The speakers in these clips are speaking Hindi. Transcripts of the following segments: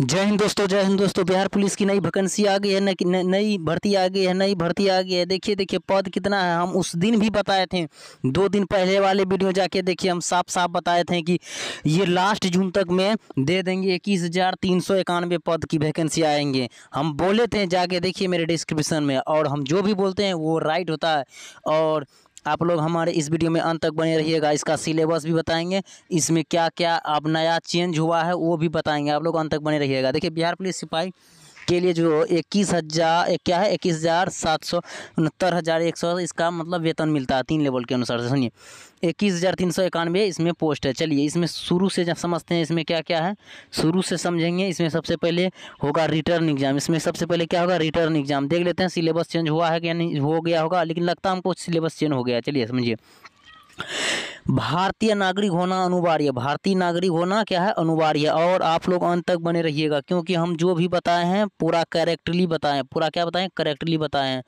जय हिंद दोस्तों जय हिंद दोस्तों बिहार पुलिस की नई वैकेंसी आ गई है नई भर्ती आ गई है नई भर्ती आ गई है देखिए देखिए पद कितना है हम उस दिन भी बताए थे दो दिन पहले वाले वीडियो जाके देखिए हम साफ साफ बताए थे कि ये लास्ट जून तक में दे देंगे इक्कीस हज़ार तीन सौ इक्यानवे पद की वैकेंसी आएंगे हम बोले थे जाके देखिए मेरे डिस्क्रिप्शन में और हम जो भी बोलते हैं वो राइट होता है और आप लोग हमारे इस वीडियो में अंत तक बने रहिएगा इसका सिलेबस भी बताएंगे इसमें क्या क्या अब नया चेंज हुआ है वो भी बताएंगे आप लोग अंत तक बने रहिएगा देखिए बिहार पुलिस सिपाही के लिए जो इक्कीस हज़ार क्या है इक्कीस हज़ार सात सौ उनहत्तर हज़ार एक सौ इसका मतलब वेतन मिलता है तीन लेवल के अनुसार से सुनिए इक्कीस हज़ार तीन सौ इक्यानवे इसमें पोस्ट है चलिए इसमें शुरू से जब समझते हैं इसमें क्या क्या है शुरू से समझेंगे इसमें सबसे पहले होगा रिटर्न एग्जाम इसमें सबसे पहले क्या होगा रिटर्न एग्जाम देख लेते हैं सिलेबस चेंज हुआ है कि नहीं हो गया होगा लेकिन लगता है हमको सिलेबस चेंज हो गया चलिए समझिए भारतीय नागरिक होना अनिवार्य भारतीय नागरिक होना क्या है अनिवार्य और आप लोग अंत तक बने रहिएगा क्योंकि हम जो भी बताए हैं पूरा करेक्टली बताएं पूरा क्या बताएं करेक्टली बताएं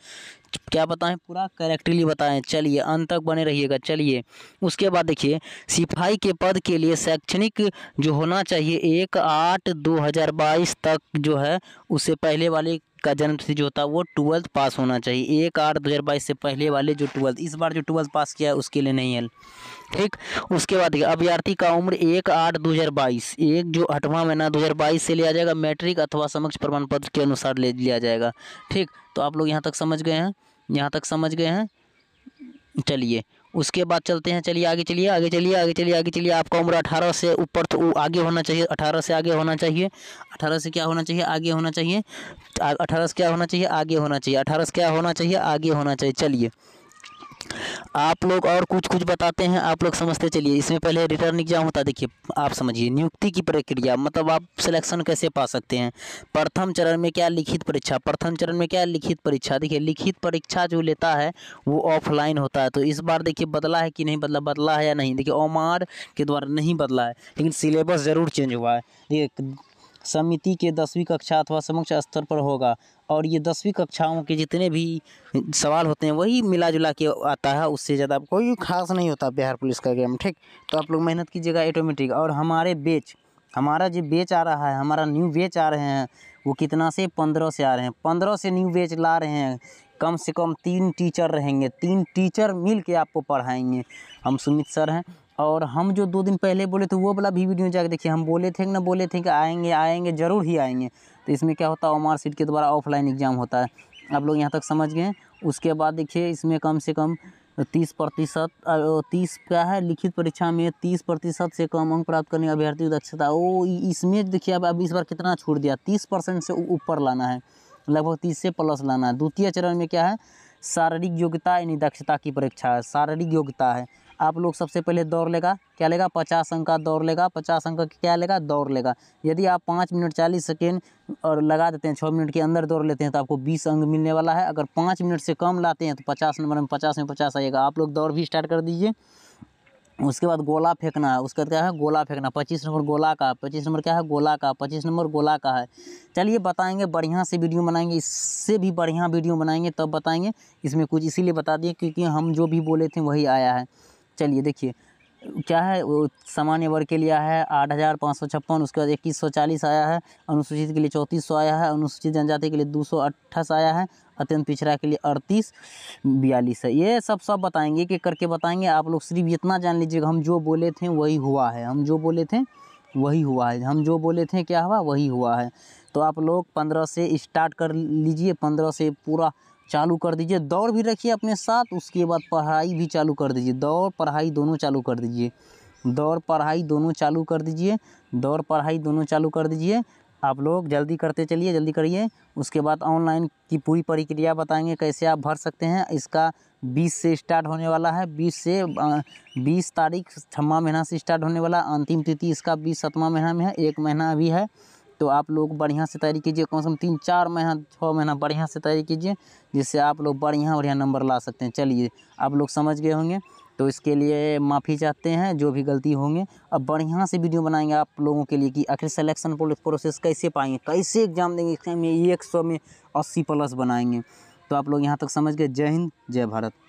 क्या बताएं पूरा करेक्टली बताएं चलिए अंत तक बने रहिएगा चलिए उसके बाद देखिए सिपाही के पद के लिए शैक्षणिक जो होना चाहिए एक आठ दो हज़ार बाईस तक जो है उससे पहले वाले का जन्म तिथि जो होता है वो ट्वेल्थ पास होना चाहिए एक आठ दो हज़ार बाईस से पहले वाले जो ट्वेल्थ इस बार जो ट्वेल्थ पास किया है उसके लिए नहीं है ठीक उसके बाद अभ्यर्थी का उम्र एक आठ दो हज़ार बाईस एक जो आठवां महीना दो हज़ार बाईस से लिया जाएगा मैट्रिक अथवा समक्ष प्रमाण पत्र के अनुसार ले लिया जाएगा ठीक तो आप लोग यहाँ तक समझ गए हैं यहाँ तक समझ गए हैं चलिए उसके बाद चलते हैं चलिए आगे चलिए आगे चलिए आगे चलिए आगे चलिए आपका उम्र अठारह से ऊपर तो आगे होना चाहिए अठारह से आगे होना चाहिए अठारह से क्या होना चाहिए आगे होना चाहिए अठारह से क्या होना चाहिए आगे होना चाहिए अठारह से क्या होना चाहिए आगे होना चाहिए चलिए आप लोग और कुछ कुछ बताते हैं आप लोग समझते चलिए इसमें पहले रिटर्न एग्जाम होता देखिए आप समझिए नियुक्ति की प्रक्रिया मतलब आप सिलेक्शन कैसे पा सकते हैं प्रथम चरण में क्या लिखित परीक्षा प्रथम चरण में क्या लिखित परीक्षा देखिए लिखित परीक्षा जो लेता है वो ऑफलाइन होता है तो इस बार देखिए बदला है कि नहीं बदला मतलब बदला है या नहीं देखिए ओमार के द्वारा नहीं बदला है लेकिन सिलेबस ज़रूर चेंज हुआ है देखिए समिति के दसवीं कक्षा अथवा समक्ष स्तर पर होगा और ये दसवीं कक्षाओं के जितने भी सवाल होते हैं वही मिला जुला के आता है उससे ज़्यादा कोई खास नहीं होता बिहार पुलिस का गेम ठीक तो आप लोग मेहनत कीजिएगा ऑटोमेटिक और हमारे बेच हमारा जो बेच आ रहा है हमारा न्यू बेच आ रहे हैं वो कितना से पंद्रह से आ रहे हैं पंद्रह से न्यू बेच ला रहे हैं कम से कम तीन टीचर रहेंगे तीन टीचर मिल के आपको पढ़ाएंगे हम सुमित सर हैं और हम जो दो दिन पहले बोले थे वो वाला भी वीडियो जाके देखिए हम बोले थे ना बोले थे कि आएंगे आएंगे ज़रूर ही आएंगे तो इसमें क्या होता है ओमार सीट के द्वारा ऑफलाइन एग्ज़ाम होता है आप लोग यहाँ तक समझ गए उसके बाद देखिए इसमें कम से कम तीस प्रतिशत तीस क्या है लिखित परीक्षा में तीस प्रतिशत से कम अंक प्राप्त करने अभ्यर्थी दक्षता ओ इसमें देखिए अब अब इस बार कितना छूट दिया तीस परसेंट से ऊपर लाना है लगभग तीस से प्लस लाना है द्वितीय चरण में क्या है शारीरिक योग्यता यानी दक्षता की परीक्षा है शारीरिक योग्यता है आप लोग सबसे पहले दौड़ लेगा क्या लेगा पचास अंक का दौड़ लेगा पचास अंक का क्या लेगा दौड़ लेगा यदि आप पाँच मिनट चालीस सेकेंड और लगा देते हैं छः मिनट के अंदर दौड़ लेते हैं तो आपको बीस अंक मिलने वाला है अगर पाँच मिनट से कम लाते हैं तो पचास नंबर में पचास में पचास आएगा आप लोग दौड़ भी स्टार्ट कर दीजिए उसके बाद गोला फेंकना है उसके बाद क्या है गोला फेंकना पच्चीस नंबर गोला का पच्चीस नंबर क्या है गोला का पच्चीस नंबर गोला का है चलिए बताएंगे बढ़िया से वीडियो बनाएंगे इससे भी बढ़िया वीडियो बनाएंगे तब बताएंगे इसमें कुछ इसीलिए बता दिए क्योंकि हम जो भी बोले थे वही आया है चलिए देखिए क्या है वो सामान्य वर्ग के लिए है आठ हज़ार पाँच सौ छप्पन उसके बाद इक्कीस सौ चालीस आया है अनुसूचित के लिए चौंतीस सौ आया है अनुसूचित जनजाति के लिए दो सौ अट्ठाईस आया है अत्यंत पिछड़ा के लिए अड़तीस बयालीस है ये सब सब बताएंगे कि करके बताएंगे आप लोग सिर्फ इतना जान लीजिएगा हम जो बोले थे वही हुआ है हम जो बोले थे वही हुआ है हम जो बोले थे क्या हुआ वही हुआ है तो आप लोग पंद्रह से स्टार्ट कर लीजिए पंद्रह से पूरा चालू कर दीजिए दौड़ भी रखिए अपने साथ उसके बाद पढ़ाई भी चालू कर दीजिए दौड़ पढ़ाई दोनों चालू कर दीजिए दौड़ पढ़ाई दोनों चालू कर दीजिए दौड़ पढ़ाई दोनों चालू कर दीजिए आप लोग जल्दी करते चलिए जल्दी करिए उसके बाद ऑनलाइन की पूरी प्रक्रिया बताएंगे कैसे आप भर सकते हैं इसका 20 से स्टार्ट होने वाला है 20 से 20 तारीख छमा महीना से स्टार्ट होने वाला अंतिम तिथि इसका बीस सतवा महीना में है एक महीना अभी है तो आप लोग बढ़िया से तैयारी कीजिए कम से कम तीन चार महीना छः महीना बढ़िया से तैयारी कीजिए जिससे आप लोग बढ़िया बढ़िया नंबर ला सकते हैं चलिए आप लोग समझ गए होंगे तो इसके लिए माफ़ी चाहते हैं जो भी गलती होंगे अब बढ़िया से वीडियो बनाएंगे आप लोगों के लिए कि आखिर सेलेक्शन प्रोसेस कैसे पाएंगे कैसे एग्ज़ाम देंगे एक सौ में अस्सी प्लस बनाएंगे तो आप लोग यहाँ तक समझ गए जय हिंद जय भारत